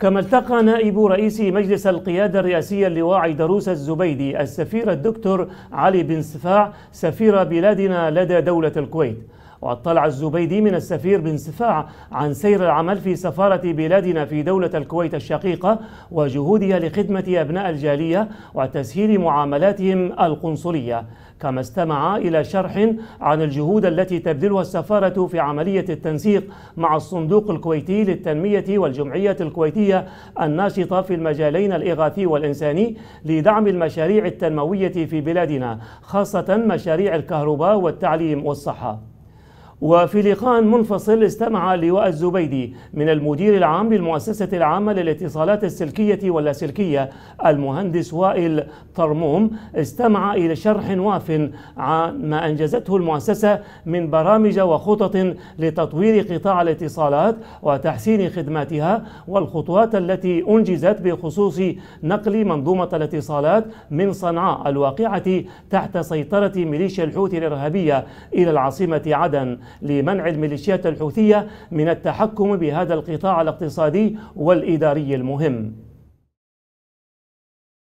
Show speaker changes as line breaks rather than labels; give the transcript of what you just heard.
كما التقى نائب رئيس مجلس القيادة الرئاسية اللواء دروس الزبيدي السفير الدكتور علي بن سفاع سفير بلادنا لدى دولة الكويت واطلع الزبيدي من السفير بن سفاع عن سير العمل في سفارة بلادنا في دولة الكويت الشقيقة وجهودها لخدمة أبناء الجالية وتسهيل معاملاتهم القنصلية كما استمع إلى شرح عن الجهود التي تبذلها السفارة في عملية التنسيق مع الصندوق الكويتي للتنمية والجمعية الكويتية الناشطة في المجالين الإغاثي والإنساني لدعم المشاريع التنموية في بلادنا خاصة مشاريع الكهرباء والتعليم والصحة وفي لقاء منفصل استمع لواء الزبيدي من المدير العام للمؤسسة العامة للاتصالات السلكية واللاسلكية المهندس وائل طرموم استمع إلى شرح واف عن ما أنجزته المؤسسة من برامج وخطط لتطوير قطاع الاتصالات وتحسين خدماتها والخطوات التي أنجزت بخصوص نقل منظومة الاتصالات من صنعاء الواقعة تحت سيطرة ميليشيا الحوثي الإرهابية إلى العاصمة عدن لمنع الميليشيات الحوثية من التحكم بهذا القطاع الاقتصادي والإداري المهم